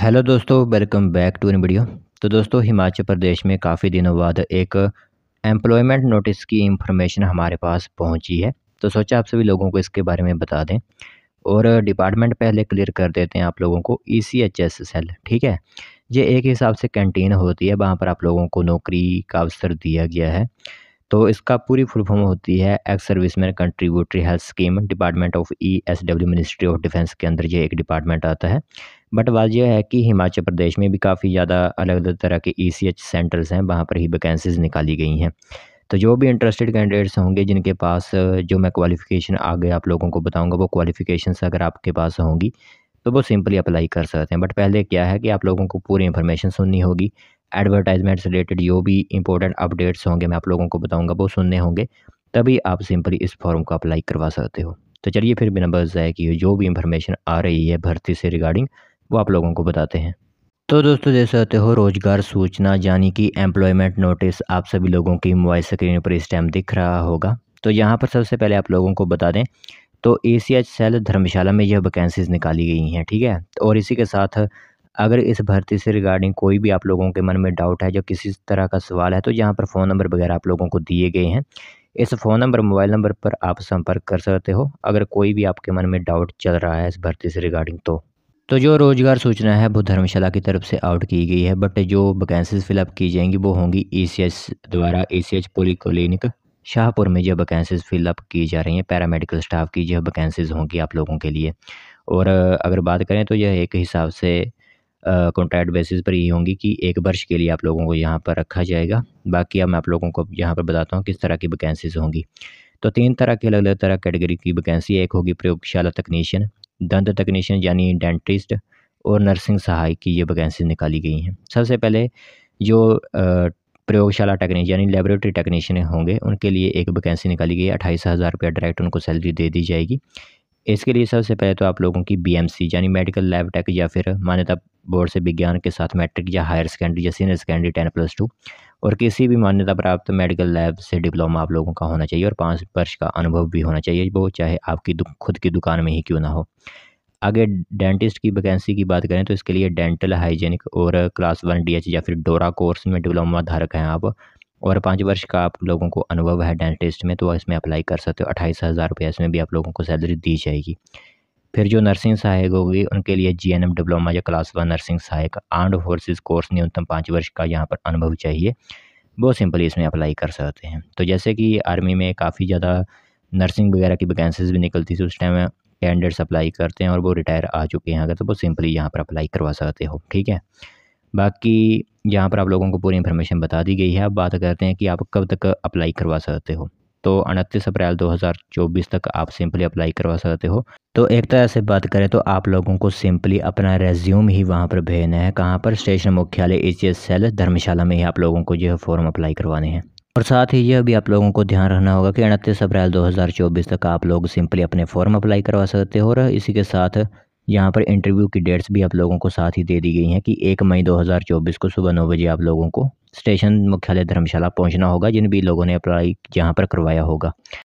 hello दोस्तों welcome back to in video तो दोस्तों हिमाचल प्रदेश में काफ़ी दिनों बाद एक एम्प्लॉयमेंट नोटिस की इंफॉर्मेशन हमारे पास पहुंची है तो सोचा आप सभी लोगों को इसके बारे में बता दें और डिपार्टमेंट पहले क्लियर कर देते हैं आप लोगों को E C H S cell ठीक है ये एक हिसाब से कैंटीन होती है वहाँ पर आप लोगों को नौकरी का अवसर दिया गया है तो इसका पूरी फुल फॉर्म होती है ex service man contributory health scheme department of E S W ministry of defence के अंदर ये एक डिपार्टमेंट आता है बट बात यह है कि हिमाचल प्रदेश में भी काफ़ी ज़्यादा अलग अलग तरह के ई सी एच सेंटर्स हैं वहाँ पर ही वैकेंसीज़ निकाली गई हैं तो जो भी इंटरेस्टेड कैंडिडेट्स होंगे जिनके पास जो मैं क्वालिफ़िकेशन आगे आप लोगों को बताऊंगा वो क्वालिफिकेशन अगर आपके पास होंगी तो वो सिंपली अप्लाई कर सकते हैं बट पहले क्या है कि आप लोगों को पूरी इन्फॉर्मेशन सुननी होगी एडवर्टाइजमेंट से रिलेटेड जो भी इंपॉर्टेंट अपडेट्स होंगे मैं आप लोगों को बताऊंगा वो सुनने होंगे तभी आप सिंपली इस फॉर्म को अप्लाई करवा सकते हो तो चलिए फिर भी नंबर जाए कि जो भी इंफॉर्मेशन आ रही है भर्ती से रिगार्डिंग वो आप लोगों को बताते हैं तो दोस्तों जैसे होते हो रोज़गार सूचना यानी कि एम्प्लॉयमेंट नोटिस आप सभी लोगों की मोबाइल स्क्रीन पर इस टाइम दिख रहा होगा तो यहाँ पर सबसे पहले आप लोगों को बता दें तो ए सी एच सेल धर्मशाला में यह वैकेंसीज़ निकाली गई हैं ठीक है और इसी के साथ अगर इस भर्ती से रिगार्डिंग कोई भी आप लोगों के मन में डाउट है जो किसी तरह का सवाल है तो यहाँ पर फ़ोन नंबर वगैरह आप लोगों को दिए गए हैं इस फ़ोन नंबर मोबाइल नंबर पर आप संपर्क कर सकते हो अगर कोई भी आपके मन में डाउट चल रहा है इस भर्ती से रिगार्डिंग तो तो जो रोज़गार सूचना है वो धर्मशाला की तरफ से आउट की गई है बट जो वैकेंसीज फिलअप की जाएंगी वो होंगी ई e द्वारा E C H clinic Shahpur में जो वैकेंसीज फिलअप की जा रही हैं पैरामेडिकल स्टाफ की जो वैकेंसीज होंगी आप लोगों के लिए और अगर बात करें तो यह एक हिसाब से कॉन्ट्रैक्ट बेसिस पर यही होंगी कि एक वर्ष के लिए आप लोगों को यहाँ पर रखा जाएगा बाकी अब मैं आप लोगों को यहाँ पर बताता हूँ किस तरह की वैकेंसीज होंगी तो तीन तरह की अलग अलग तरह कैटेगरी की वैकेंसी एक होगी प्रयोगशाला तकनीशियन दंत तकनीशियन यानी डेंटिस्ट और नर्सिंग सहायक की ये वैकेंसी निकाली गई हैं सबसे पहले जो प्रयोगशाला टेक्नीशियन यानी लेबोरेटरी टेक्नीशियन होंगे उनके लिए एक वैकेंसी निकाली गई है अट्ठाईस हज़ार रुपया डायरेक्ट उनको सैलरी दे दी जाएगी इसके लिए सबसे पहले तो आप लोगों की बीएमसी यानी मेडिकल लैब टेक या फिर मान्यता बोर्ड से विज्ञान के साथ मैट्रिक या हायर सेकेंडरी या senior secondary ten plus two और किसी भी मान्यता प्राप्त मेडिकल लैब से डिप्लोमा आप लोगों का होना चाहिए और पाँच वर्ष का अनुभव भी होना चाहिए वो चाहे आपकी खुद की दुकान में ही क्यों ना हो आगे डेंटिस्ट की वैकेंसी की बात करें तो इसके लिए डेंटल हाइजीनिक और क्लास वन डी या फिर डोरा कोर्स में डिप्लोमा धारक हैं आप और पाँच वर्ष का आप लोगों को अनुभव है डेंटिस्ट में तो इसमें अप्लाई कर सकते हो अट्ठाईस हज़ार रुपया इसमें भी आप लोगों को सैलरी दी जाएगी फिर जो नर्सिंग सहायक होगी उनके लिए एम डिप्लोमा या क्लास वन नर्सिंग सहायक आर्म्ड फोर्सेज कोर्स न्यूनतम पाँच वर्ष का यहाँ पर अनुभव चाहिए बहुत सिंपली इसमें अप्लाई कर सकते हैं तो जैसे कि आर्मी में काफ़ी ज़्यादा नर्सिंग वगैरह की वैकेंसीज भी निकलती थी उस टाइम कैंडिडेट्स अप्लाई करते हैं और वो रिटायर आ चुके हैं अगर तो वो सिंपली यहाँ पर अप्लाई करवा सकते हो ठीक है बाकी यहाँ पर आप लोगों को पूरी इन्फॉर्मेशन बता दी गई है आप बात करते हैं कि आप कब तक अप्लाई करवा सकते हो तो उनतीस अप्रैल 2024 तक आप सिंपली अप्लाई करवा सकते हो तो एक तरह से बात करें तो आप लोगों को सिंपली अपना रेज्यूम ही वहाँ पर भेजना है कहाँ पर स्टेशन मुख्यालय एच एस सेल धर्मशाला में ही आप लोगों को जो है फॉर्म अप्लाई करवाने हैं और साथ ही यह भी आप लोगों को ध्यान रखना होगा कि अड़तीस अप्रैल 2024 तक आप लोग सिंपली अपने फॉर्म अप्लाई करवा सकते हो और इसी के साथ यहाँ पर इंटरव्यू की डेट्स भी आप लोगों को साथ ही दे दी गई हैं कि एक मई 2024 को सुबह नौ बजे आप लोगों को स्टेशन मुख्यालय धर्मशाला पहुँचना होगा जिन भी लोगों ने अप्लाई यहाँ पर करवाया होगा